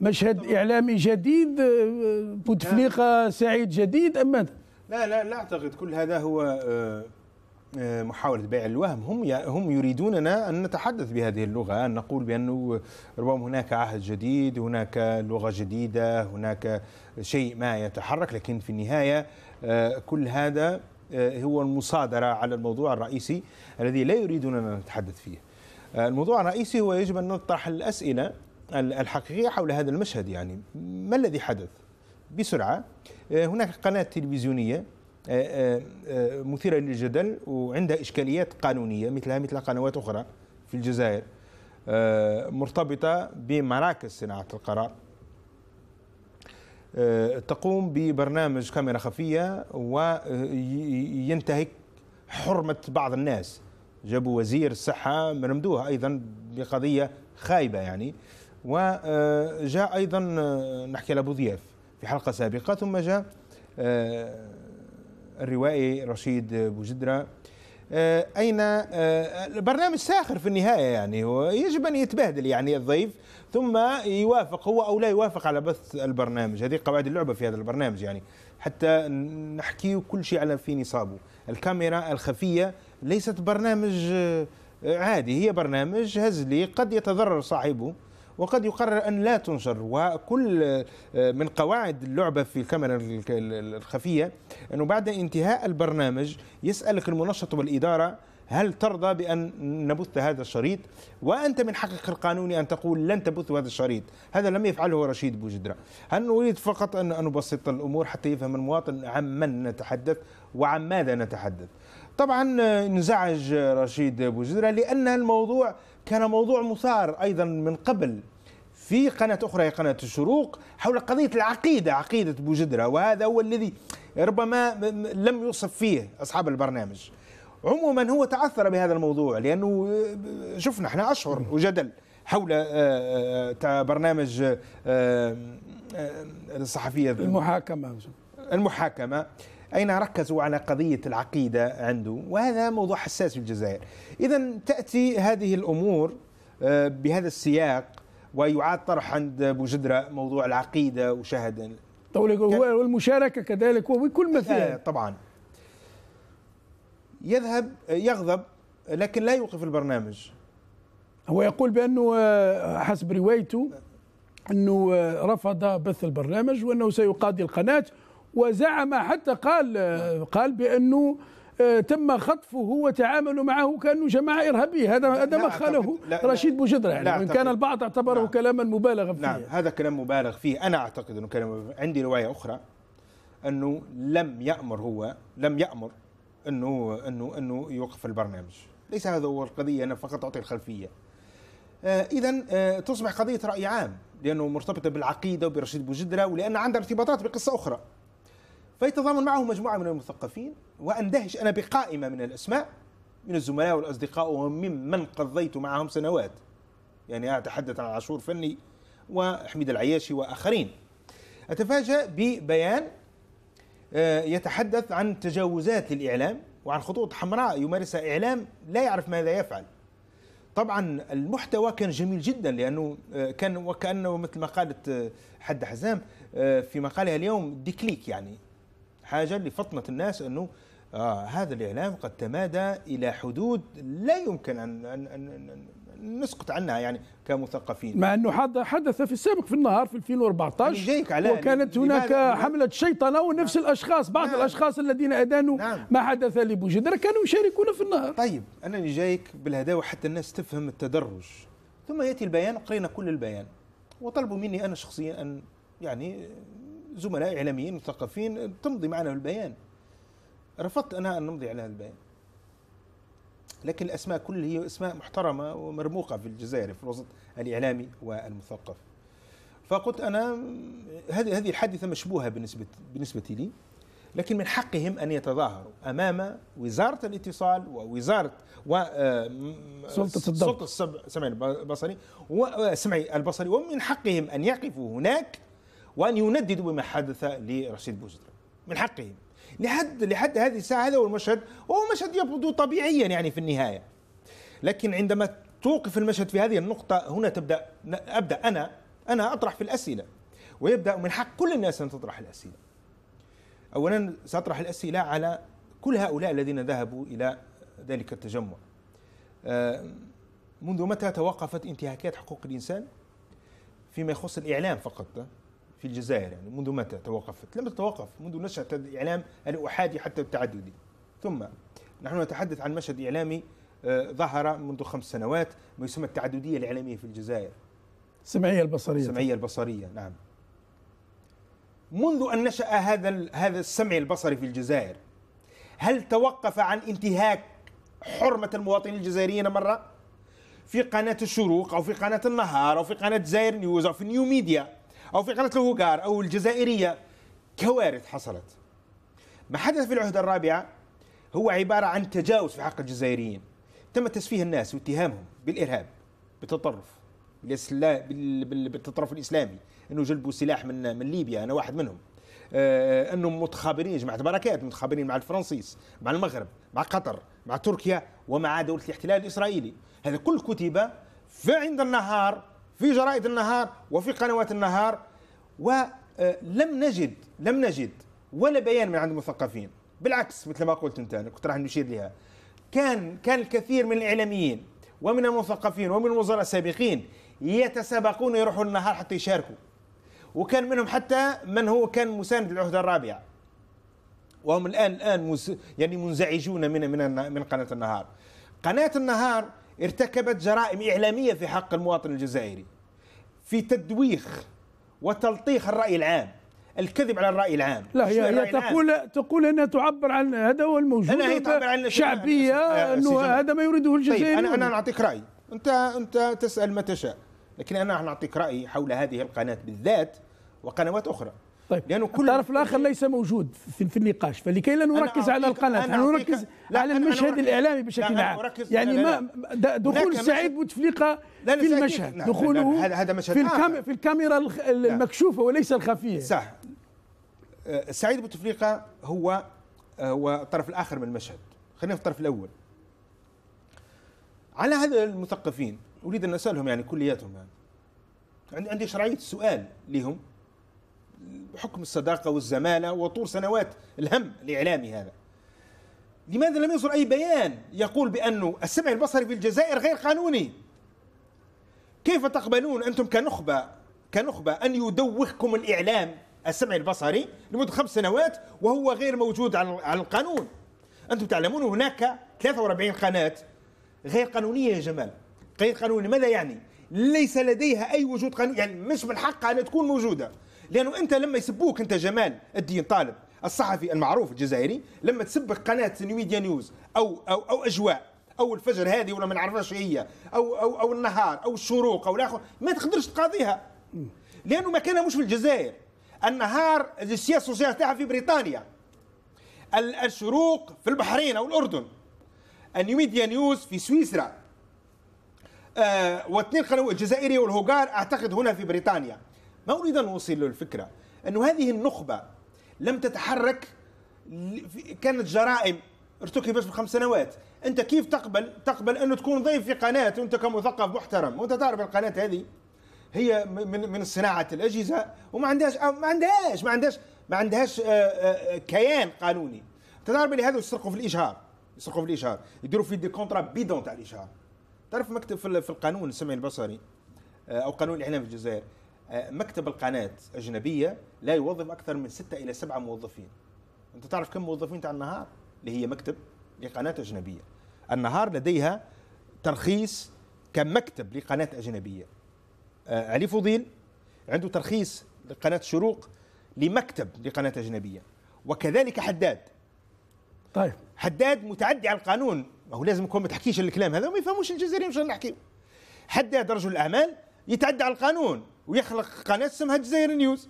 مشهد إعلامي جديد آه، بوتفليقة سعيد جديد أم ماذا؟ لا لا لا أعتقد كل هذا هو آه، آه، محاولة بيع الوهم هم هم يريدوننا أن نتحدث بهذه اللغة أن نقول بأنه ربما هناك عهد جديد هناك لغة جديدة هناك شيء ما يتحرك لكن في النهاية كل هذا هو المصادرة على الموضوع الرئيسي الذي لا يريدوننا أن نتحدث فيه الموضوع الرئيسي هو يجب أن نطرح الأسئلة الحقيقية حول هذا المشهد يعني ما الذي حدث بسرعة آه، هناك قناة تلفزيونية آه، آه، مثيرة للجدل وعندها إشكاليات قانونية مثلها مثل قنوات أخرى في الجزائر مرتبطة بمراكز صناعة القرار تقوم ببرنامج كاميرا خفية وينتهك حرمة بعض الناس جابوا وزير الصحة رمدوه أيضا بقضية خايبة يعني وجاء أيضا آه، نحكي لأبو ضياف في حلقة سابقة ثم جاء آه، الروائي رشيد بوجدرة آه، أين البرنامج ساخر في النهاية يعني ويجب أن يتبهدل يعني الضيف ثم يوافق هو أو لا يوافق على بث البرنامج هذه قواعد اللعبة في هذا البرنامج يعني حتى نحكي كل شيء على في نصابه الكاميرا الخفية ليست برنامج عادي هي برنامج هزلي قد يتضرر صاحبه وقد يقرر أن لا تنشر وكل آه، من قواعد اللعبة في الكاميرا الخفية أنه بعد انتهاء البرنامج يسألك المنشط والإدارة هل ترضى بأن نبث هذا الشريط وأنت من حقك القانوني أن تقول لن تبث هذا الشريط هذا لم يفعله رشيد بوجدرة هل نريد فقط أن نبسط الأمور حتى يفهم المواطن عن من نتحدث وعن ماذا نتحدث طبعا آه، انزعج رشيد بوجدرة لأن الموضوع كان موضوع مثار أيضا من قبل في قناة أخرى هي قناة الشروق حول قضية العقيدة عقيدة بوجدرة وهذا هو الذي ربما لم يوصف فيه أصحاب البرنامج عموما هو تعثر بهذا الموضوع لأنه آه، شفنا احنا أشهر وجدل حول آه، آه، برنامج الصحفية المحاكمة المحاكمة أين ركزوا على قضية العقيدة عنده وهذا موضوع حساس في الجزائر إذا تأتي هذه الأمور آه، بهذا السياق ويعاد طرح عند بوجدرة موضوع العقيدة وشهد والمشاركة كذلك وبكل آه، مثال طبعا يذهب يغضب لكن لا يوقف البرنامج هو يقول بأنه آه، حسب روايته أنه رفض بث البرنامج وأنه سيقاضي القناة وزعم حتى قال قال بانه آه، تم خطفه وتعاملوا معه كانه جماعه ارهابيه هذا هذا ما خاله رشيد بوجدره يعني وان كان البعض اعتبره نعم كلاما مبالغ فيه نعم هذا كلام مبالغ فيه انا اعتقد انه كلام عندي روايه اخرى انه لم يامر هو لم يامر انه انه انه يوقف البرنامج ليس هذا هو القضيه انا فقط اعطي الخلفيه آه اذا آه تصبح قضيه راي عام لانه مرتبطه بالعقيده وبرشيد بوجدره ولان عندها ارتباطات بقصه اخرى فيتضامن معه مجموعة من المثقفين وأندهش أنا بقائمة من الأسماء من الزملاء والأصدقاء وممن قضيت معهم سنوات يعني أتحدث عن عاشور فني وحميد العياشي وآخرين أتفاجأ ببيان آه، يتحدث عن تجاوزات للإعلام وعن خطوط حمراء يمارسها إعلام لا يعرف ماذا يفعل طبعا المحتوى كان جميل جدا لانه آه، كان وكانه مثل ما قالت آه، حد حزام في مقالها اليوم ديكليك يعني حاجه لفطنه الناس انه آه هذا الاعلام قد تمادى الى حدود لا يمكن ان, أن, أن نسقط عنها يعني كمثقفين مع انه حدث في السابق في النهار في 2014 يعني على وكانت هناك حمله شيطنه ونفس نعم الاشخاص بعض نعم الاشخاص الذين ادانوا نعم ما حدث لبوجدر كانوا يشاركون في النهار طيب انا جايك بالهداوه حتى الناس تفهم التدرج ثم ياتي البيان قرينا كل البيان وطلبوا مني انا شخصيا ان يعني زملاء اعلاميين مثقفين تمضي معنا في البيان رفضت انا ان نمضي على هذا البيان لكن الاسماء كلها هي اسماء محترمه ومرموقه في الجزائر في الوسط الاعلامي والمثقف فقلت انا هذه هذه الحادثه مشبوهه بالنسبه بالنسبه لي لكن من حقهم ان يتظاهروا امام وزاره الاتصال ووزاره و آه، سلطه الضبط سلطه السمع البصري وسمعي آه، البصري ومن حقهم ان يقفوا هناك وأن ينددوا بما حدث لرشيد بوزيد من حقهم لحد لحد هذه الساعة هذا هو المشهد وهو مشهد يبدو طبيعيا يعني في النهاية لكن عندما توقف المشهد في هذه النقطة هنا تبدأ أبدأ أنا أنا أطرح في الأسئلة ويبدأ من حق كل الناس أن تطرح الأسئلة أولا سأطرح الأسئلة على كل هؤلاء الذين ذهبوا إلى ذلك التجمع منذ متى توقفت انتهاكات حقوق الإنسان فيما يخص الإعلام فقط في الجزائر يعني منذ متى توقفت؟ لم تتوقف منذ نشأة الإعلام الأحادي حتى التعددي ثم نحن نتحدث عن مشهد إعلامي آه، ظهر منذ خمس سنوات ما يسمى التعددية الإعلامية في الجزائر السمعية البصرية السمعية البصرية نعم منذ أن نشأ هذا هذا السمع البصري في الجزائر هل توقف عن انتهاك حرمة المواطنين الجزائريين مرة؟ في قناة الشروق أو في قناة النهار أو في قناة زاير نيوز أو في نيو ميديا أو في قناة الهوغار أو الجزائرية كوارث حصلت ما حدث في العهدة الرابعة هو عبارة عن تجاوز في حق الجزائريين تم تسفيه الناس واتهامهم بالإرهاب بالتطرف بالتطرف الإسلامي أنه جلبوا سلاح من من ليبيا أنا واحد منهم آه، أنهم متخابرين جماعة بركات متخابرين مع الفرنسيس مع المغرب مع قطر مع تركيا ومع دولة الاحتلال الإسرائيلي هذا كل كتب في عند النهار في جرائد النهار وفي قنوات النهار ولم آه، نجد لم نجد ولا بيان من عند المثقفين بالعكس مثل ما قلت انت انا كنت راح نشير لها كان كان الكثير من الاعلاميين ومن المثقفين ومن الوزراء السابقين يتسابقون يروحوا النهار حتى يشاركوا وكان منهم حتى من هو كان مساند للعهده الرابعه وهم الان الان يعني منزعجون من من من قناه النهار قناه النهار ارتكبت جرائم إعلامية في حق المواطن الجزائري في تدويخ وتلطيخ الرأي العام الكذب على الرأي العام لا هي, هي تقول العام. تقول أنها تعبر عن هذا هو الموجود أنا هي تعبر عن شعبية أنه هذا ما يريده الجزائريون طيب أنا أنا نعطيك رأي أنت أنت تسأل ما تشاء لكن أنا نعطيك رأيي حول هذه القناة بالذات وقنوات أخرى طيب لانه كل الطرف الاخر ليس موجود في, في النقاش فلكي لا نركز على القناه نحن نركز على المشهد الاعلامي بشكل عام يعني لا ما دخول سعيد بوتفليقه في المشهد دخوله هذا مشهد في, الكام في الكاميرا المكشوفه وليس الخفيه صح أه، سعيد بوتفليقه هو أه، هو الطرف الاخر من المشهد خلينا في الطرف الاول على هذا المثقفين اريد ان اسالهم يعني كلياتهم يعني عندي شرعيه السؤال لهم بحكم الصداقة والزمالة وطول سنوات الهم الإعلامي هذا لماذا لم يصدر أي بيان يقول بأن السمع البصري في الجزائر غير قانوني كيف تقبلون أنتم كنخبة كنخبة أن يدوخكم الإعلام السمع البصري لمدة خمس سنوات وهو غير موجود على القانون أنتم تعلمون هناك 43 قناة غير قانونية يا جمال غير قانونية ماذا يعني ليس لديها أي وجود قانوني يعني مش من حقها أن تكون موجودة لانه انت لما يسبوك انت جمال الدين طالب الصحفي المعروف الجزائري لما تسبك قناه ميديا نيوز او او او اجواء او الفجر هذه ولا ما نعرفش هي او او او النهار او الشروق او الاخر ما تقدرش تقاضيها لانه مكانها مش في الجزائر النهار السياسه تاعها في بريطانيا الشروق في البحرين او الاردن النيوميديا نيوز في سويسرا آه واثنين قنوات الجزائريه والهوغار اعتقد هنا في بريطانيا ما أريد أن أوصل الفكرة أن هذه النخبة لم تتحرك كانت جرائم ارتكبت في خمس سنوات انت كيف تقبل تقبل انه تكون ضيف في قناه وانت كمثقف محترم وانت تعرف القناه هذه هي من من صناعه الاجهزه وما عندهاش ما عندهاش ما عندهاش ما عندهاش آه، آه، آه، كيان قانوني انت تعرف اللي هذو يسرقوا في الاشهار يسرقوا في الاشهار يديروا في دي كونترا بيدون تاع الاشهار تعرف مكتب في القانون السمعي البصري او قانون الاعلام في الجزائر آه، مكتب القناه اجنبيه لا يوظف اكثر من ستة الى سبعة موظفين انت تعرف كم موظفين تاع النهار اللي هي مكتب لقناه اجنبيه النهار لديها ترخيص كمكتب لقناه اجنبيه آه، علي فضيل عنده ترخيص لقناه شروق لمكتب لقناه اجنبيه وكذلك حداد طيب حداد متعدي على القانون ما هو لازم يكون ما تحكيش الكلام هذا وما يفهموش الجزائريين شنو نحكي حداد رجل الاعمال يتعدى على القانون ويخلق قناه اسمها الجزائر نيوز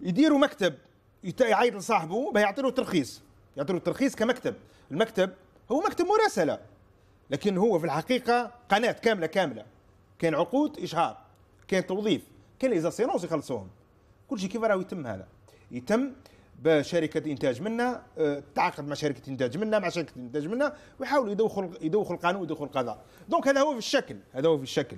يديروا مكتب يعيط لصاحبه باه له ترخيص يعطيه ترخيص كمكتب المكتب هو مكتب مراسله لكن هو في الحقيقه قناه كامله كامله كان عقود اشهار كان توظيف كان سينوس يخلصوهم كل شيء كيف راهو يتم هذا يتم بشركه انتاج منا آه، تعاقد مع شركه انتاج منا مع شركه انتاج منا ويحاولوا يدوخوا يدوخوا القانون ويدوخوا القضاء دونك هذا هو في الشكل هذا هو في الشكل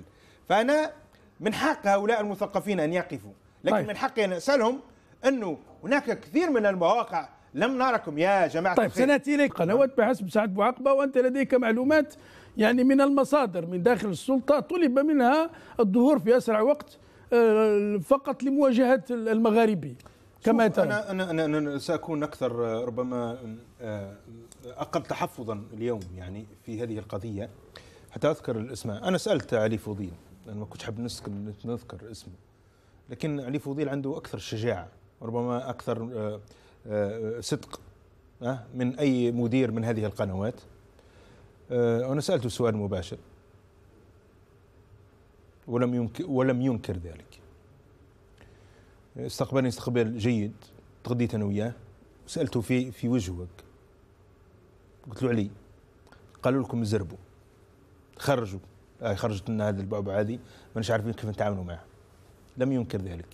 فانا من حق هؤلاء المثقفين ان يقفوا لكن طيب. من حقي ان اسالهم انه هناك كثير من المواقع لم نركم يا جماعه طيب الخير. سناتي اليك قنوات نعم. بحسب سعد بوعقبه وانت لديك معلومات يعني من المصادر من داخل السلطه طلب منها الظهور في اسرع وقت آه، فقط لمواجهه المغاربي كما ترى أنا, أنا, أنا, أنا سأكون أكثر آه، ربما آه، أقل تحفظا اليوم يعني في هذه القضية حتى أذكر الأسماء أنا سألت علي فوضين لأن ما كنتش حاب نذكر اسمه لكن علي فضيل عنده أكثر شجاعة ربما أكثر آه، آه، صدق آه، من أي مدير من هذه القنوات أنا سألته سؤال مباشر ولم ينكر, ولم ينكر ذلك استقبلني استقبال جيد تغديت أنا وياه سالته في في وجهك قلت له علي قالوا لكم زربوا خرجوا آه، خرجت لنا هذه البعبع هذه ما نش عارفين كيف نتعاملوا معها لم ينكر ذلك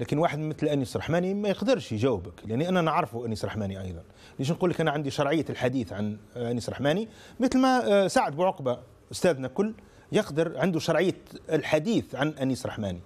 لكن واحد مثل انيس رحماني ما يقدرش يجاوبك لان يعني انا نعرفه انيس رحماني ايضا ليش نقول لك انا عندي شرعيه الحديث عن انيس رحماني مثل ما آه، سعد بوعقبه استاذنا كل يقدر عنده شرعيه الحديث عن انيس رحماني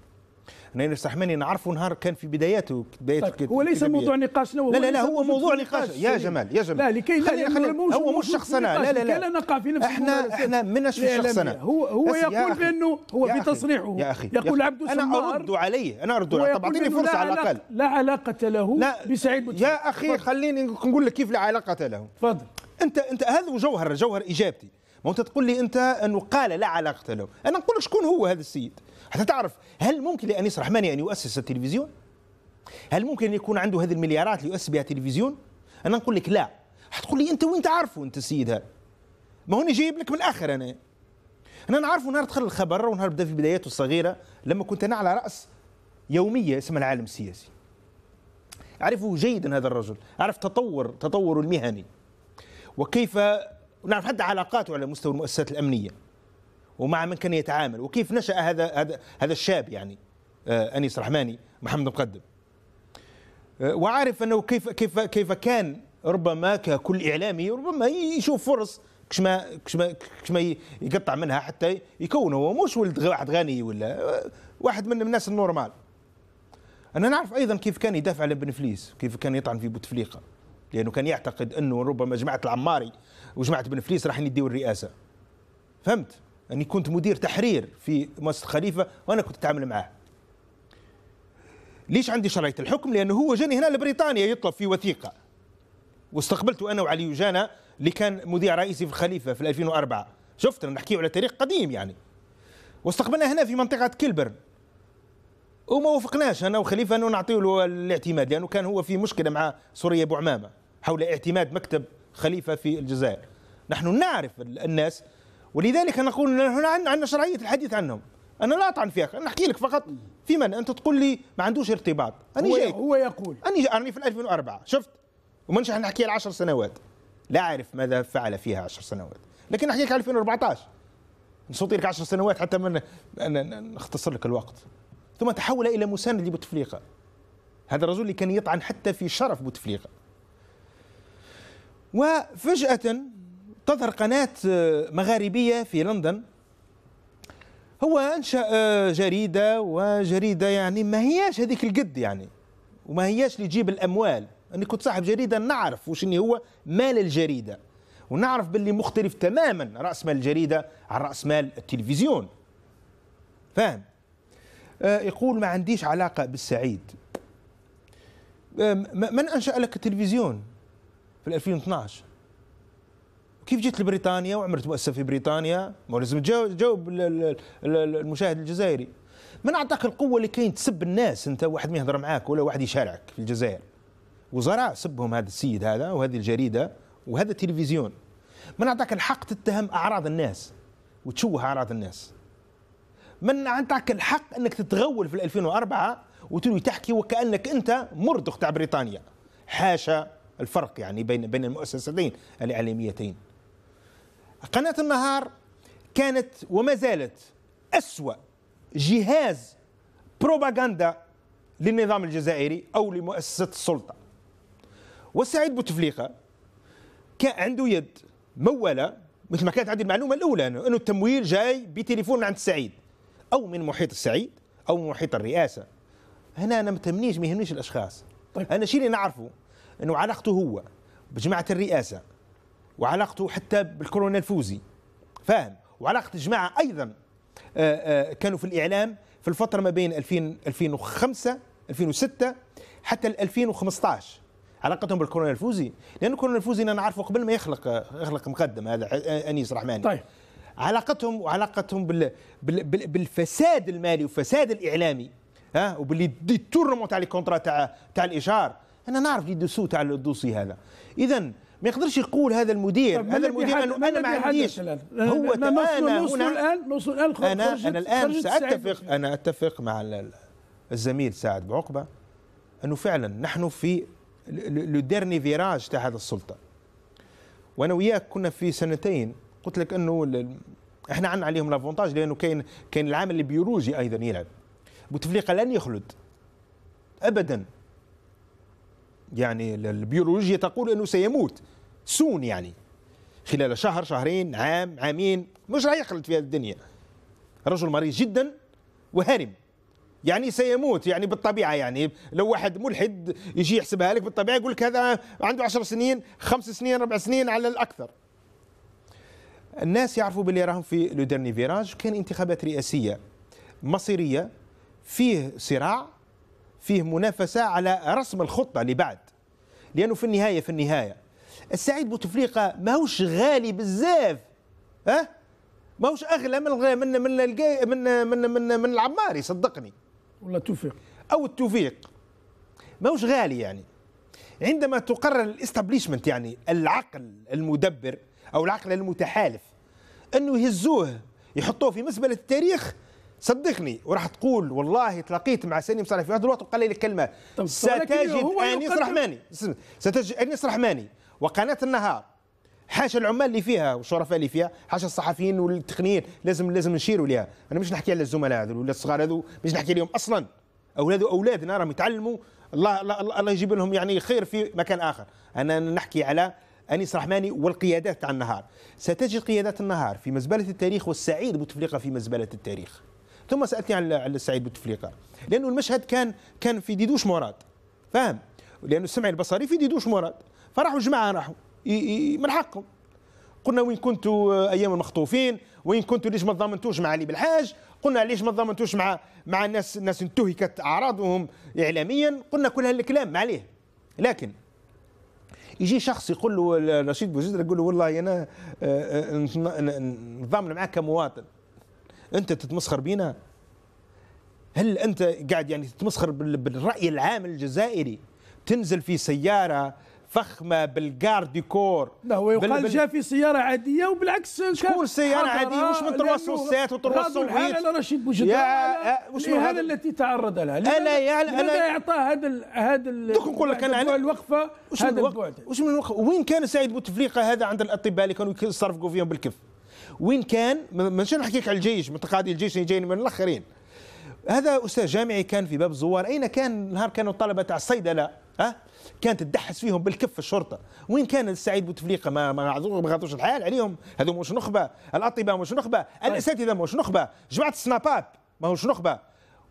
انا يسمح نعرفه نهار كان في بداياته بدايته طيب هو ليس موضوع نقاشنا لا لا لا هو موضوع نقاش يا جمال يا جمال لا لكي لا خلي خلي هو مش شخصنا لا لا لا لا نقع في نفس احنا احنا مناش في شخصنا هو هو يقول بانه هو في تصريحه يا اخي يقول عبد انا ارد عليه انا ارد عليه طب اعطيني فرصه على الاقل لا علاقه له بسعيد يا اخي خليني نقول لك كيف لا علاقه له تفضل انت انت هذا جوهر جوهر اجابتي ما انت تقول لي انت انه قال لا علاقه له انا نقول لك شكون هو هذا السيد حتى تعرف هل ممكن لانيس رحماني ان يؤسس التلفزيون هل ممكن ان يكون عنده هذه المليارات ليؤسس بها تلفزيون انا نقول لك لا حتقول لي انت وين تعرفه انت السيد هذا ما هوني جايب لك من الاخر انا انا نعرفه نهار دخل الخبر ونهار بدا في بداياته الصغيره لما كنت انا على راس يوميه اسمها العالم السياسي اعرفه جيدا هذا الرجل اعرف تطور تطوره المهني وكيف ونعرف حتى علاقاته على مستوى المؤسسات الامنيه ومع من كان يتعامل وكيف نشا هذا هذا هذا الشاب يعني آه، انيس رحماني محمد مقدم آه، وعارف انه كيف كيف كيف كان ربما ككل اعلامي ربما يشوف فرص كشما كشما كشما يقطع منها حتى يكون هو مش ولد واحد غني ولا آه، واحد من الناس النورمال انا نعرف ايضا كيف كان يدافع على بنفليس كيف كان يطعن في بوتفليقه لانه كان يعتقد انه ربما جماعه العماري وجماعه بن فليس راح يديوا الرئاسه فهمت اني يعني كنت مدير تحرير في مؤسسه خليفه وانا كنت اتعامل معاه ليش عندي شرعيه الحكم لانه هو جاني هنا لبريطانيا يطلب في وثيقه واستقبلته انا وعلي وجانا اللي كان مذيع رئيسي في الخليفه في 2004 شفت نحكي على تاريخ قديم يعني واستقبلنا هنا في منطقه كيلبرن وما وفقناش انا وخليفه انه نعطيه الاعتماد لانه كان هو في مشكله مع سوريا ابو عمامه حول اعتماد مكتب خليفة في الجزائر نحن نعرف الناس ولذلك نقول نحن عندنا شرعية الحديث عنهم أنا لا أطعن فيك أنا أحكي لك فقط في من أنت تقول لي ما عندوش ارتباط أنا هو, جايك. هو يقول أنا أنا في 2004 شفت ومنش نحكي على 10 سنوات لا أعرف ماذا فعل فيها 10 سنوات لكن نحكي لك على 2014 نصوتي لك 10 سنوات حتى من نختصر لك الوقت ثم تحول إلى مساند لبوتفليقة هذا الرجل اللي كان يطعن حتى في شرف بوتفليقة وفجأة تظهر قناة آه، مغاربية في لندن هو أنشأ آه، جريدة وجريدة يعني ما هياش هذيك القد يعني وما هياش اللي تجيب الأموال أني كنت صاحب جريدة نعرف وش اللي هو مال الجريدة ونعرف باللي مختلف تماما رأس مال الجريدة عن رأس مال التلفزيون فاهم آه، يقول ما عنديش علاقة بالسعيد من أنشأ لك التلفزيون في 2012 كيف جيت لبريطانيا وعمرت مؤسسه في بريطانيا ما لازم تجاوب المشاهد الجزائري من اعطاك القوه اللي كاين تسب الناس انت واحد ما يهضر معاك ولا واحد يشارعك في الجزائر وزراء سبهم هذا السيد هذا وهذه الجريده وهذا التلفزيون من اعطاك الحق تتهم اعراض الناس وتشوه اعراض الناس من اعطاك الحق انك تتغول في 2004 وتروي تحكي وكانك انت مرضخ تاع بريطانيا حاشا الفرق يعني بين بين المؤسستين الإعلاميتين قناة النهار كانت وما زالت أسوأ جهاز بروباغندا للنظام الجزائري أو لمؤسسة السلطة وسعيد بوتفليقة كان عنده يد مولة مثل ما كانت عندي المعلومة الأولى أنه التمويل جاي بتليفون عند سعيد أو من محيط السعيد أو من محيط الرئاسة هنا أنا ما تهمنيش ما يهمنيش الأشخاص طيب. أنا شيء اللي نعرفه انه علاقته هو بجماعه الرئاسه وعلاقته حتى بالكولونيل فوزي فاهم وعلاقه الجماعه ايضا آه، آه، كانوا في الاعلام في الفتره ما بين 2000 2005 2006 حتى 2015 علاقتهم بالكولونيل الفوزي لان الكولونيل الفوزي انا نعرفه قبل ما يخلق يخلق مقدم هذا انيس رحماني طيب علاقتهم وعلاقتهم بال بال بال بالفساد المالي والفساد الاعلامي ها وباللي دي تورمون تاع لي كونترا تاع تاع الاشهار انا نعرف دوسو تاع الدوسي هذا اذا ما يقدرش يقول هذا المدير هذا المدير انا ما عنديش هو ما انا هنا الان نوصل الان خرجت انا انا الان ساتفق انا اتفق مع الزميل سعد بعقبه انه فعلا نحن في لو ديرني فيراج تاع هذا السلطه وانا وياك كنا في سنتين قلت لك انه احنا عندنا عليهم لافونتاج لانه كاين كاين العامل البيولوجي ايضا يلعب بوتفليقه لن يخلد ابدا يعني البيولوجيا تقول انه سيموت سون يعني خلال شهر شهرين عام عامين مش راح يخلد في هذه الدنيا رجل مريض جدا وهرم يعني سيموت يعني بالطبيعه يعني لو واحد ملحد يجي يحسبها لك بالطبيعه يقول لك هذا عنده 10 سنين خمس سنين ربع سنين على الاكثر الناس يعرفوا باللي راهم في لو فيراج كان انتخابات رئاسيه مصيريه فيه صراع فيه منافسة على رسم الخطة اللي بعد لأنه في النهاية في النهاية السعيد بوتفليقة ماهوش غالي بزاف ها ما ماهوش أغلى من من من من من من, من العماري صدقني ولا التوفيق أو التوفيق ماهوش غالي يعني عندما تقرر الاستابليشمنت يعني العقل المدبر أو العقل المتحالف أنه يهزوه يحطوه في مسبلة التاريخ صدقني وراح تقول والله تلاقيت مع سليم صالح في واحد الوقت وقال لي كلمه ستجد انيس رحماني ستجد انيس رحماني وقناه النهار حاشا العمال اللي فيها والشرفاء اللي فيها حاشا الصحفيين والتقنيين لازم لازم نشيروا لها انا مش نحكي على الزملاء هذول ولا الصغار هذو مش نحكي عليهم اصلا اولاد اولادنا راهم يتعلموا الله الله يجيب لهم يعني خير في مكان اخر انا نحكي على انيس رحماني والقيادات تاع النهار ستجد قيادات النهار في مزبله التاريخ والسعيد بوتفليقه في مزبله التاريخ ثم سالتني على السعيد بوتفليقه لانه المشهد كان كان في ديدوش مراد فاهم لانه السمع البصري في ديدوش مراد فراحوا جماعه راحوا من حقهم قلنا وين كنتوا ايام المخطوفين وين كنتوا ليش ما تضامنتوش مع علي بالحاج قلنا ليش ما تضامنتوش مع مع الناس الناس انتهكت اعراضهم اعلاميا قلنا كل هالكلام عليه لكن يجي شخص يقول له رشيد بوزيد يقول له والله انا آه، آه، نضامن معك كمواطن انت تتمسخر بينا هل انت قاعد يعني تتمسخر بالراي العام الجزائري تنزل في سياره فخمه بالكار ديكور لا هو يقال بال... جاء في سياره عاديه وبالعكس شكون سياره عاديه مش من تروسو السات وتروسو الحال على رشيد من يا هذا التي تعرض لها انا يعلم انا اعطى هذا ال... هذا ال... دوك نقول لك انا الوقفه هذا البعد وش من الوقفه وين كان سعيد بوتفليقه هذا عند الاطباء اللي كانوا يصرفقوا فيهم بالكف وين كان ما مانيش نحكيك على الجيش متقاعدي الجيش اللي جايين من الاخرين هذا استاذ جامعي كان في باب الزوار اين كان نهار كانوا الطلبه تاع الصيدله أه؟ كانت تدحس فيهم بالكف الشرطه وين كان السعيد بوتفليقه ما ما غاطوش الحال عليهم هذو مش نخبه الاطباء مش نخبه طيب. الاساتذه مش نخبه جماعه السنابات ماهوش نخبه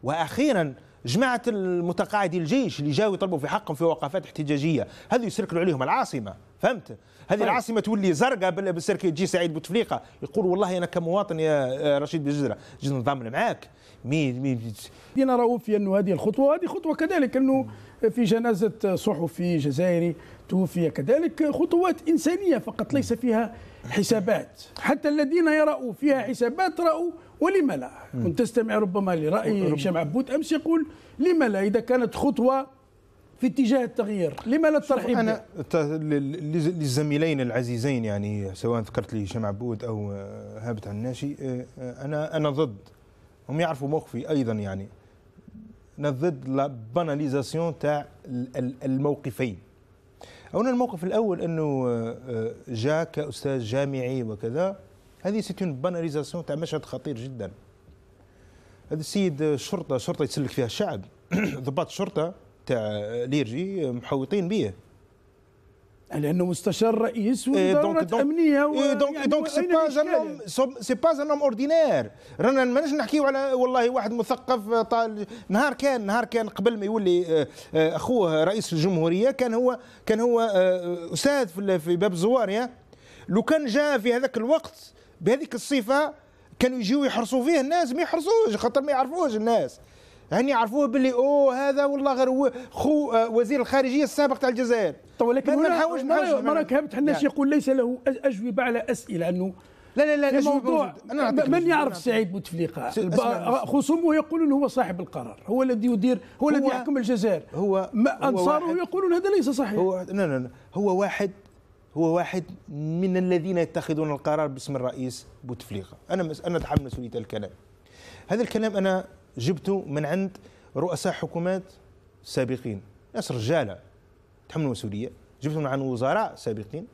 واخيرا جماعه المتقاعدي الجيش اللي جاوا يطلبوا في حقهم في وقفات احتجاجيه هذو يسركلوا عليهم العاصمه فهمت هذه طيب. العاصمه تولي زرقاء بالسيرك يجي سعيد بوتفليقه يقول والله انا كمواطن يا رشيد بجزره جزء نضامن معاك مين مين دينا رؤوف في انه هذه الخطوه هذه خطوه كذلك انه في جنازه صحفي جزائري توفي كذلك خطوات انسانيه فقط ليس فيها حسابات حتى الذين يرأوا فيها حسابات رأوا ولم لا كنت تستمع ربما لرأي هشام عبود أمس يقول لم لا إذا كانت خطوة في اتجاه التغيير لما لا الترحيب أنا للزميلين العزيزين يعني سواء ذكرت لي هشام عبود أو آه، هابت عناشي آه، آه، أنا أنا ضد هم يعرفوا موقفي أيضا يعني أنا ضد لا تاع الموقفين أولا الموقف الأول أنه آه، آه، جاء كأستاذ جامعي وكذا هذه ستون باناليزاسيون تاع مشهد خطير جدا هذا السيد شرطة شرطة يتسلك فيها الشعب ضباط الشرطة تاع ليرجي آه، محوطين به لانه مستشار رئيس إيه، ودورات دونك امنيه و... دونك دونك سي با زانوم سي با زانوم اوردينير رانا ما نجمش نحكيو على والله واحد مثقف طال نهار كان نهار كان قبل ما يولي آه، آه، اخوه رئيس الجمهوريه كان هو كان هو آه، استاذ في باب الزوار لو كان جاء في هذاك الوقت بهذيك الصفه كانوا يجيو يحرصوا فيه الناس ما يحرصوش خاطر ما يعرفوش الناس هني يعرفوه باللي او هذا والله غير خو آه، وزير الخارجيه السابق تاع الجزائر طيب ولكن ما نحاولش نحاولش ما كهبت الناس يقول ليس له اجوبه على اسئله انه لا لا لا الموضوع من يعرف سعيد بوتفليقه خصومه يقولون هو صاحب القرار هو الذي يدير هو, هو الذي يحكم الجزائر هو انصاره يقولون هذا ليس صحيح هو لا, لا هو واحد هو واحد من الذين يتخذون القرار باسم الرئيس بوتفليقه انا انا اتحمل مسؤوليه الكلام هذا الكلام انا جبته من عند رؤساء حكومات سابقين ناس رجاله تحملوا مسؤوليه من عند وزراء سابقين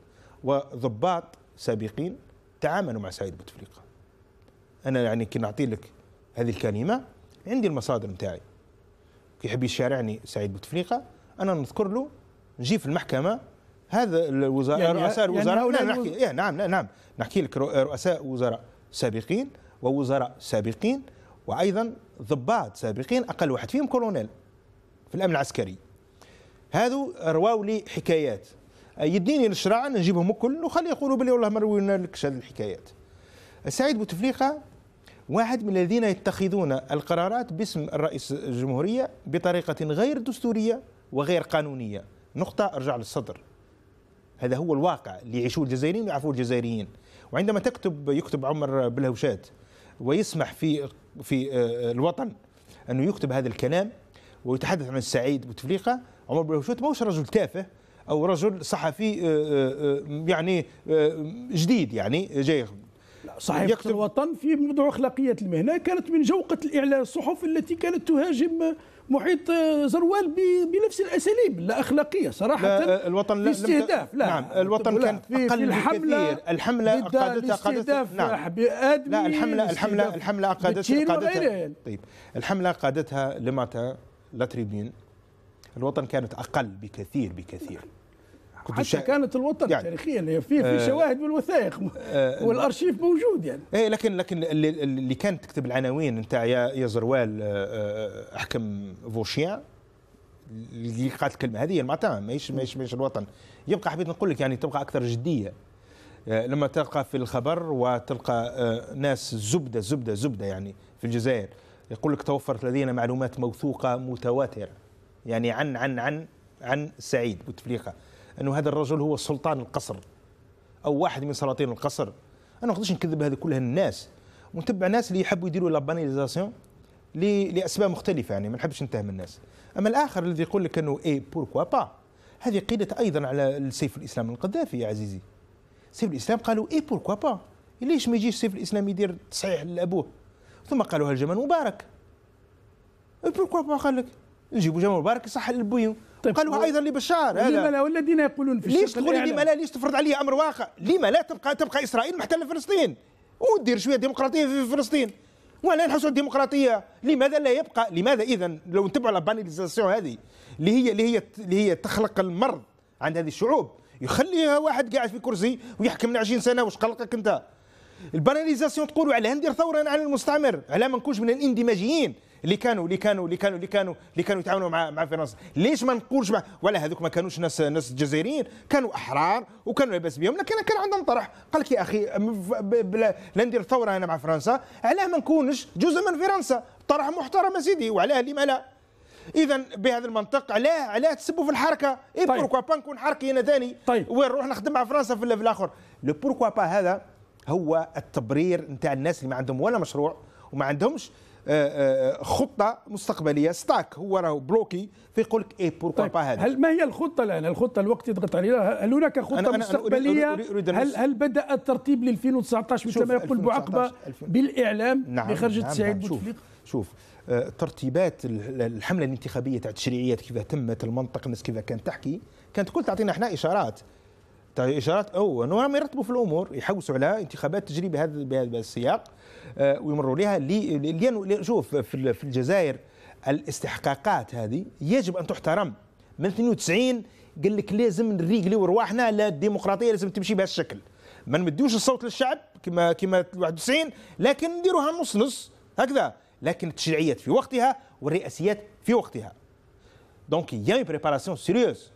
وضباط سابقين تعاملوا مع سعيد بوتفليقه انا يعني كي نعطي لك هذه الكلمه عندي المصادر نتاعي كي يحب يشارعني سعيد بوتفليقه انا نذكر له نجي في المحكمه هذا الوزراء يعني رؤساء يعني الوزراء يعني نحكي يعني نعم نعم نحكي لك رؤساء وزراء سابقين ووزراء سابقين وايضا ضباط سابقين اقل واحد فيهم كولونيل في الامن العسكري هذو رواو لي حكايات يديني الشراع نجيبهم الكل وخلي يقولوا بلي والله ما روينا لكش هذه الحكايات سعيد بوتفليقه واحد من الذين يتخذون القرارات باسم الرئيس الجمهوريه بطريقه غير دستوريه وغير قانونيه نقطه ارجع للصدر هذا هو الواقع اللي يعيشوه الجزائريين ويعرفوه الجزائريين وعندما تكتب يكتب عمر بلهوشات ويسمح في في آه، آه، الوطن انه يكتب هذا الكلام ويتحدث عن السعيد بوتفليقه عمر بن رشوت ماهوش رجل تافه او رجل صحفي آه، يعني جديد يعني جاي صحيح يكتب الوطن في موضوع أخلاقية المهنة كانت من جوقة الإعلام الصحف التي كانت تهاجم محيط آه، زروال بنفس الاساليب لا اخلاقيه صراحه لا آه، الوطن لا استهداف لا نعم الوطن كان في اقل في الحمله بكثير. الحمله قادتها قادتها نعم لا الحمله الحمله الحمله قادتها طيب الحمله قادتها لماتا لا تريبين الوطن كانت اقل بكثير بكثير كنت حتى شا... كانت الوطن يعني تاريخيا يعني في في آه شواهد بالوثائق آه والارشيف موجود يعني ايه لكن لكن اللي, اللي كانت تكتب العناوين نتاع يا يا زروال آه، آه، احكم فوشيان اللي قالت الكلمه هذه معناتها ماهيش ماهيش ماهيش الوطن يبقى حبيت نقول لك يعني تبقى اكثر جديه آه، لما تلقى في الخبر وتلقى ناس زبده زبده زبده يعني في الجزائر يقول لك توفرت لدينا معلومات موثوقه متواتره يعني عن عن عن عن سعيد بوتفليقه انه هذا الرجل هو سلطان القصر او واحد من سلاطين القصر انا ما نقدرش نكذب هذا كلها الناس ونتبع ناس اللي يحبوا يديروا لابانيزاسيون لاسباب مختلفه يعني ما نحبش نتهم الناس اما الاخر الذي يقول لك انه اي بوركوا با هذه قيلت ايضا على سيف الاسلام القذافي يا عزيزي سيف الاسلام قالوا اي بوركوا با ليش ما يجيش سيف الاسلام يدير تصحيح لابوه ثم قالوها الجمال مبارك بوركوا إيه، با قال لك نجيبوا جمال مبارك يصحح للبويون طيب قالوها ايضا لبشار هذا لا والذين يقولون في ليش تقول لما لا ليش تفرض عليه امر واقع لما لا تبقى تبقى اسرائيل محتله فلسطين ودير شويه ديمقراطيه في فلسطين ولا نحسوا الديمقراطيه لماذا لا يبقى لماذا اذا لو نتبعوا لابانيزاسيون هذه اللي هي اللي هي اللي هي تخلق المرض عند هذه الشعوب يخليها واحد قاعد في كرسي ويحكم 20 سنه واش قلقك انت الباناليزاسيون تقولوا على ندير ثوره على المستعمر على ما نكونش من الاندماجيين اللي كانوا اللي كانوا اللي كانوا اللي كانوا اللي كانوا يتعاونوا مع مع فرنسا ليش ما نقولش مع ولا هذوك ما كانوش ناس ناس جزائريين كانوا احرار وكانوا لاباس بهم لكن كان عندهم طرح قال لك يا اخي لا ندير ثوره انا مع فرنسا علاه ما نكونش جزء من فرنسا طرح محترم سيدي وعلاه لما لا اذا بهذا المنطق علاه علاه تسبوا في الحركه اي طيب. بوركوا با نكون حركي انا ثاني طيب. وين نروح نخدم مع فرنسا في الاخر لو بوركوا با هذا هو التبرير نتاع الناس اللي ما عندهم ولا مشروع وما عندهمش آه، آه، آه، خطه مستقبليه ستاك هو راه بلوكي فيقول لك ايه بوركو طيب. با هذا هل ما هي الخطه الان الخطه الوقت يضغط علينا هل هناك خطه أنا مستقبليه أنا أريد أريد أريد هل هل بدا الترتيب ل 2019 مثل ما يقول بعقبه بالاعلام نعم بخرجه نعم،, نعم سعيد نعم بوتفليقه شوف ترتيبات الحمله الانتخابيه تاع التشريعيات كيف تمت المنطق الناس كيف كانت تحكي كانت كل تعطينا احنا اشارات اشارات او ما يرتبوا في الامور يحوسوا على انتخابات تجري بهذا بهذا السياق آه، ويمروا لها لانه شوف في الجزائر الاستحقاقات هذه يجب ان تحترم من 92 قال لك لازم نريقليو رواحنا الديمقراطيه لازم تمشي بهذا الشكل ما نمدوش الصوت للشعب كما كما 91 لكن نديروها نص نص هكذا لكن التشريعيات في وقتها والرئاسيات في وقتها دونك يا بريباراسيون سيريوز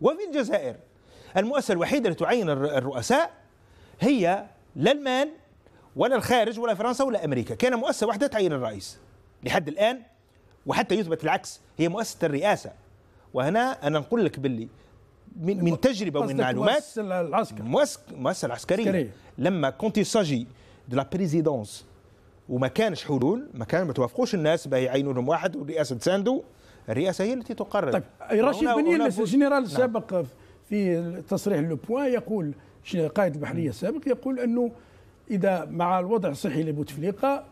وفي الجزائر المؤسسة الوحيدة اللي تعين الرؤساء هي لا المال ولا الخارج ولا فرنسا ولا أمريكا كان مؤسسة واحدة تعين الرئيس لحد الآن وحتى يثبت العكس هي مؤسسة الرئاسة وهنا أنا نقول لك باللي من, من تجربة ومن معلومات المؤسسة العسكرية لما كنت ساجي دو لا بريزيدونس وما كانش حلول ما كان ما توافقوش الناس باه يعينوا لهم واحد والرئاسه تساندوا الرئاسه هي التي تقرر طيب رشيد بنيل الجنرال السابق نعم. في تصريح لوبوان يقول قائد البحريه السابق يقول انه اذا مع الوضع الصحي لبوتفليقه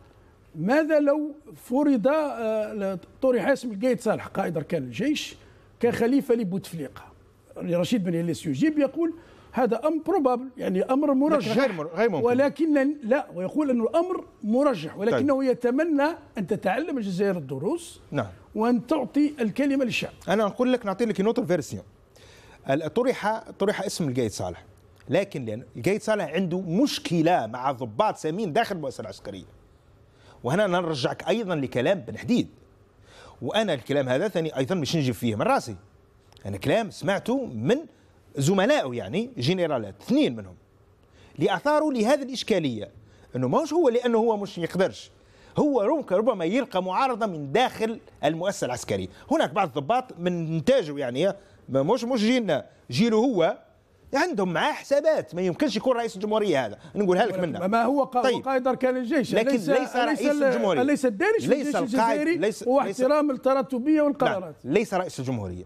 ماذا لو فرض آه، طرح اسم القايد صالح قائد اركان الجيش كخليفه لبوتفليقه رشيد بن اليس يجيب يقول هذا امر بروبابل يعني امر مرجح غير, غير ممكن ولكن لا ويقول انه الامر مرجح ولكنه طيب. يتمنى ان تتعلم الجزائر الدروس نعم وان تعطي الكلمه للشعب انا اقول لك نعطي لك نوتر فيرسيون طرح طرح اسم الجيد صالح لكن لان الجيد صالح عنده مشكله مع ضباط سامين داخل المؤسسه العسكريه وهنا نرجعك ايضا لكلام بن حديد وانا الكلام هذا ثاني ايضا مش نجيب فيه من راسي انا كلام سمعته من زملائه يعني جنرالات اثنين منهم اللي اثاروا لهذه الاشكاليه انه ماهوش هو لانه هو مش يقدرش هو ربما يلقى معارضه من داخل المؤسسه العسكريه هناك بعض الضباط من انتاجه يعني مش مش جيلنا جيله هو عندهم معاه حسابات ما يمكنش يكون رئيس الجمهوريه هذا نقولها لك منها ما هو قائد طيب. قائد اركان الجيش لكن ليس, ليس رئيس الجمهوريه ليس الدارج في الجيش الجزائري ليس... هو احترام التراتبيه والقرارات نعم. ليس رئيس الجمهوريه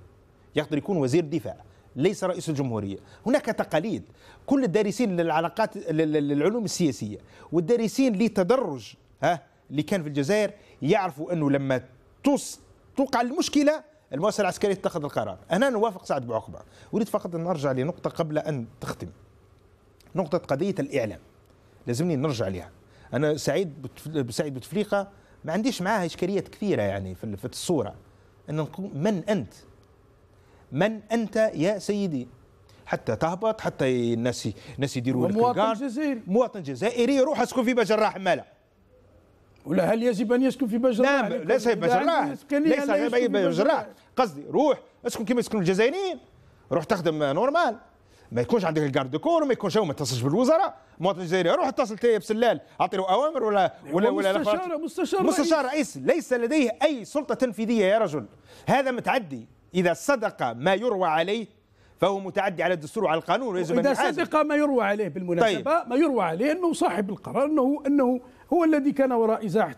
يقدر يكون وزير الدفاع ليس رئيس الجمهوريه هناك تقاليد كل الدارسين للعلاقات للعلوم السياسيه والدارسين لتدرج ها اللي كان في الجزائر يعرفوا انه لما توقع المشكله المؤسسه العسكريه اتخذ القرار انا نوافق سعد بعقبه اريد فقط ان نرجع لنقطه قبل ان تختم نقطه قضيه الاعلام لازمني نرجع لها انا سعيد سعيد بتفليقه ما عنديش معاه اشكاليات كثيره يعني في الصوره ان نقول من انت من انت يا سيدي حتى تهبط حتى الناس الناس يديروا لك مواطن جزائري مواطن جزائري روح اسكن في بجر حماله ولا هل يجب ان يسكن في بجراح؟ نعم، لا ليس في بجراح ليس في بجراح قصدي روح اسكن كما يسكنوا الجزائريين روح تخدم نورمال ما يكونش عندك الكارد كور وما يكونش ما يتصلش بالوزراء مواطن الجزائري روح اتصل بسلال اعطي له اوامر ولا ولا ولا مستشار مستشار مستشار رئيس ليس لديه اي سلطه تنفيذيه يا رجل هذا متعدي اذا صدق ما يروى عليه فهو متعدي على الدستور وعلى القانون ويجب ان يحاسب اذا صدق ما يروى عليه بالمناسبه طيب. ما يروى عليه انه صاحب القرار انه انه هو الذي كان وراء إزاحة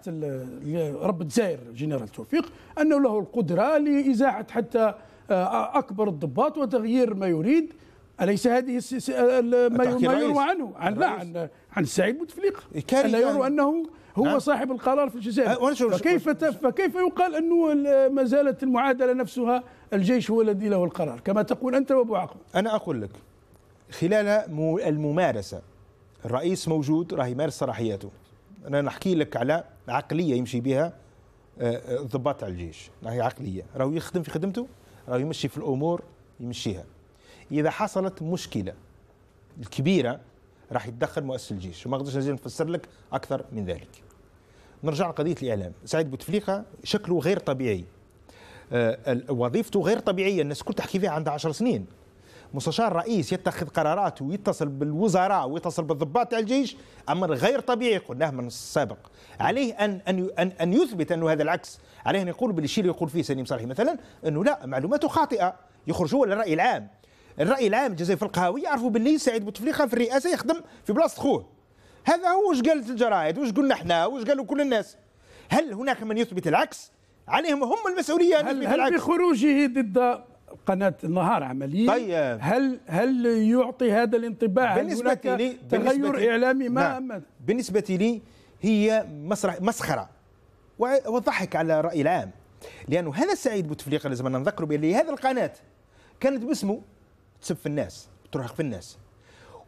رب الجزائر جنرال توفيق أنه له القدرة لإزاحة حتى آه، أكبر الضباط وتغيير ما يريد أليس هذه ما يروى عنه عن لا عن عن سعيد بوتفليقة إيه، كان يروى يعني. أنه هو نعم. صاحب القرار في الجزائر أه، فكيف فكيف يقال انه ما زالت المعادله نفسها الجيش هو الذي له القرار كما تقول انت وابو عقل انا اقول لك خلال الممارسه الرئيس موجود راح يمارس صلاحياته انا نحكي لك على عقليه يمشي بها الضباط آه، آه، على الجيش هي عقليه راهو يخدم في خدمته راهو يمشي في الامور يمشيها اذا حصلت مشكله الكبيره راح يتدخل مؤسس الجيش وما نقدرش نفسر لك اكثر من ذلك نرجع لقضيه الاعلام سعيد بوتفليقه شكله غير طبيعي آه، وظيفته غير طبيعيه الناس كل تحكي فيها عندها 10 سنين مستشار رئيس يتخذ قرارات ويتصل بالوزراء ويتصل بالضباط تاع الجيش امر غير طبيعي قلناه من السابق عليه ان ان ان, أن يثبت انه هذا العكس عليه ان يقول بالشيء اللي يقول فيه سليم صالحي مثلا انه لا معلوماته خاطئه هو للراي العام الراي العام الجزائري في القهاوي يعرفوا باللي سعيد بوتفليقه في الرئاسه يخدم في بلاصه خوه هذا هو واش قالت الجرايد واش قلنا احنا واش قالوا كل الناس هل هناك من يثبت العكس عليهم هم المسؤوليه هل, هل بخروجه ضد قناه النهار عمليا طيب هل هل يعطي هذا الانطباع بالنسبه هل لي تغير بالنسبة اعلامي ما نعم بالنسبه لي هي مسرح مسخره وضحك على الراي العام لانه هذا سعيد بوتفليقه لازم نذكره بان هذه القناه كانت باسمه تسب في الناس ترهق في الناس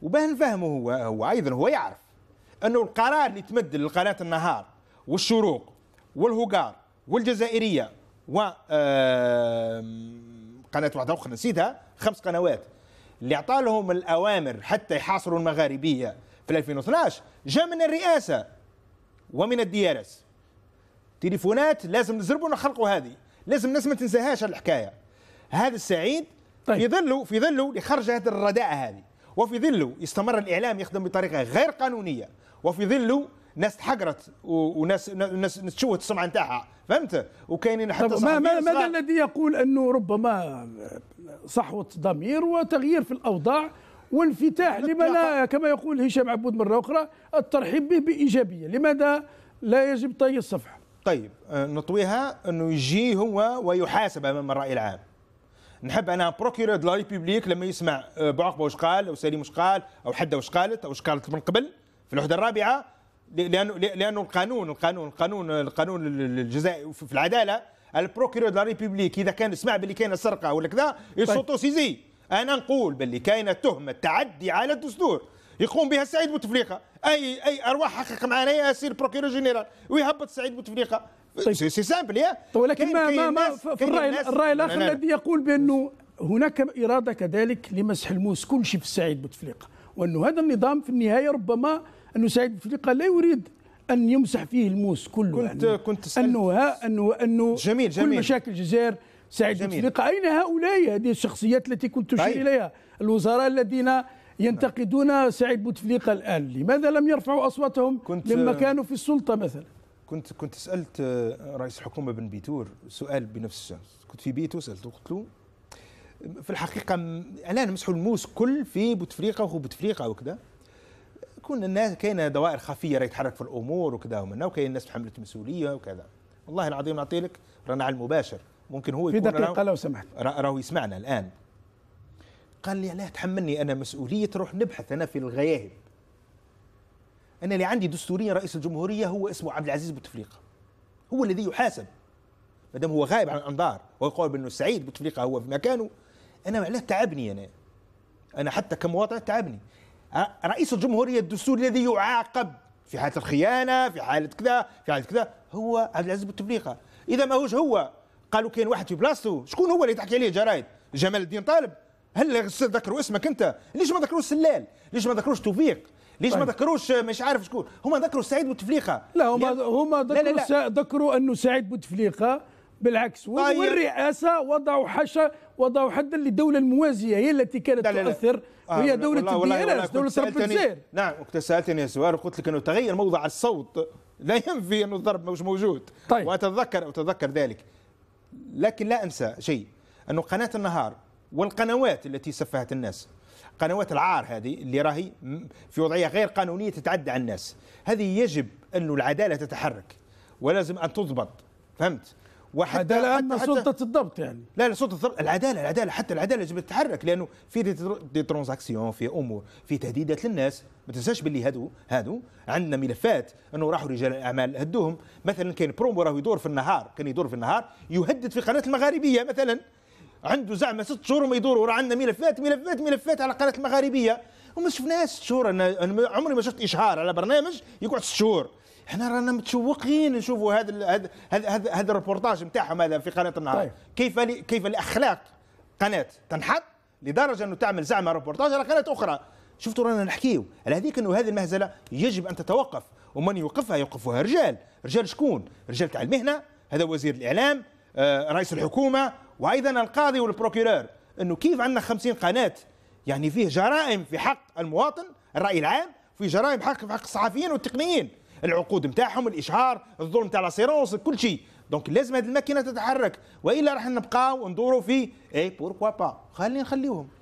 وباه نفهمه هو هو ايضا هو يعرف انه القرار اللي تمدل لقناه النهار والشروق والهوغار والجزائريه و قناه واحده اخرى نسيتها خمس قنوات اللي اعطى لهم الاوامر حتى يحاصروا المغاربيه في 2012 جاء من الرئاسه ومن الديارس اس تليفونات لازم نزربوا نخلقوا هذه لازم الناس ما تنساهاش الحكايه هذا السعيد طيب. في ظله في ظله لخرج هذه الرداءه هذه وفي ظله يستمر الاعلام يخدم بطريقه غير قانونيه وفي ظله ناس تحقرت وناس ناس تشوهت السمعه نتاعها فهمت وكاينين حتى ما ماذا الذي يقول انه ربما صحوه ضمير وتغيير في الاوضاع وانفتاح لما لا كما يقول هشام عبود مره اخرى الترحيب به بايجابيه لماذا لا يجب طي الصفحه طيب آه، نطويها انه يجي هو ويحاسب امام الراي العام نحب انا بروكيور دو لا ريبوبليك لما يسمع آه، بعقبه واش قال او سليم واش قال او حده واش قالت او واش قالت من قبل في الوحده الرابعه لانه لانه القانون القانون القانون القانون الجزائي في العداله البروكيرور دو ريبوبليك اذا كان سمع باللي كاينه سرقه ولا كذا يسوتو طيب. سيزي انا نقول باللي كاينه تهمه تعدي على الدستور يقوم بها سعيد بوتفليقه اي اي ارواح حقق معنا يا سير بروكيرور جينيرال ويهبط سعيد بوتفليقه طيب. سي, سامبل يا طيب، ولكن ما, ما, ما في الراي الراي الاخر الذي يقول بانه هناك اراده كذلك لمسح الموس كل شيء في سعيد بوتفليقه وانه هذا النظام في النهايه ربما أن سعيد بوتفليقة لا يريد ان يمسح فيه الموس كله كنت يعني كنت انه ها انه انه جميل جميل كل مشاكل الجزائر سعيد بوتفليقة اين هؤلاء هذه الشخصيات التي كنت تشير طيب. اليها الوزراء الذين ينتقدون سعيد بوتفليقه الان لماذا لم يرفعوا اصواتهم كنت لما كانوا في السلطه مثلا كنت كنت سالت رئيس الحكومه بن بيتور سؤال بنفس الشخص كنت في بيته سالته قلت له في الحقيقه الان مسحوا الموس كل في بوتفليقه وخو بوتفليقه وكذا تكون الناس كاينه دوائر خفيه راه يتحرك في الامور وكذا ومنه وكاين ناس تحملت مسؤوليه وكذا والله العظيم نعطي لك رانا على المباشر ممكن هو في دقيقه لو سمحت راهو يسمعنا الان قال لي علاه تحملني انا مسؤوليه نروح نبحث انا في الغياهب انا اللي عندي دستوريا رئيس الجمهوريه هو اسمه عبد العزيز بوتفليقه هو الذي يحاسب ما دام هو غايب عن الانظار ويقول بانه سعيد بوتفليقه هو في مكانه انا علاه تعبني انا انا حتى كمواطن تعبني رئيس الجمهورية الدستوري الذي يعاقب في حالة الخيانة في حالة كذا في حالة كذا هو عبد العزيز بوتفليقة إذا ما هوش هو قالوا كاين واحد في بلاصته شكون هو اللي تحكي عليه الجرايد جمال الدين طالب هل ذكروا اسمك انت ليش ما ذكروش سلال ليش ما ذكروش توفيق ليش طيب. ما ذكروش مش عارف شكون هما ذكروا سعيد بوتفليقه لا هما هما ذكروا ذكروا انه سعيد بوتفليقه بالعكس طيب. والرئاسه وضعوا حشا وضعوا حدا للدوله الموازيه هي التي كانت لا لا تؤثر لا. وهي آه، دولة الدي دولة الجزائر نعم وقت سألتني السؤال وقلت لك أنه تغير موضع الصوت لا ينفي انه الضرب مش موجود طيب. وأتذكر أتذكر ذلك لكن لا أنسى شيء أنه قناة النهار والقنوات التي سفهت الناس قنوات العار هذه اللي راهي في وضعية غير قانونية تتعدى على الناس هذه يجب أنه العدالة تتحرك ولازم أن تضبط فهمت وحتى الان حتى سلطه حتى الضبط يعني لا لا سلطه الضبط العداله العداله حتى العداله لازم تتحرك لانه في دي ترانزاكسيون في امور في تهديدات للناس ما تنساش باللي هادو هادو عندنا ملفات انه راحوا رجال الاعمال هدوهم مثلا كان برومو راهو يدور في النهار كان يدور في النهار يهدد في قناه المغاربيه مثلا عنده زعما ست شهور ما يدوروا راه عندنا ملفات ملفات ملفات على قناه المغاربيه وما شفناش ست شهور انا عمري ما شفت اشهار على برنامج يقعد ست شهور احنا رانا متشوقين نشوفوا هذا هذا هذا الريبورتاج نتاعهم هذا في قناه النهار طيب. كيف كيف الاخلاق قناه تنحط لدرجه انه تعمل زعما ريبورتاج على قناه اخرى شفتوا رانا نحكيو على هذيك انه هذه المهزله يجب ان تتوقف ومن يوقفها يوقفها رجال رجال شكون رجال تاع المهنه هذا وزير الاعلام آه رئيس الحكومه وايضا القاضي والبروكيرور انه كيف عندنا 50 قناه يعني فيه جرائم في حق المواطن الراي العام في جرائم حق في حق الصحفيين والتقنيين العقود نتاعهم الاشهار الظلم تاع لاسيرونس كل شيء دونك لازم هذه الماكينه تتحرك والا راح نبقاو ندوروا في اي بوركوا با خلينا نخليوهم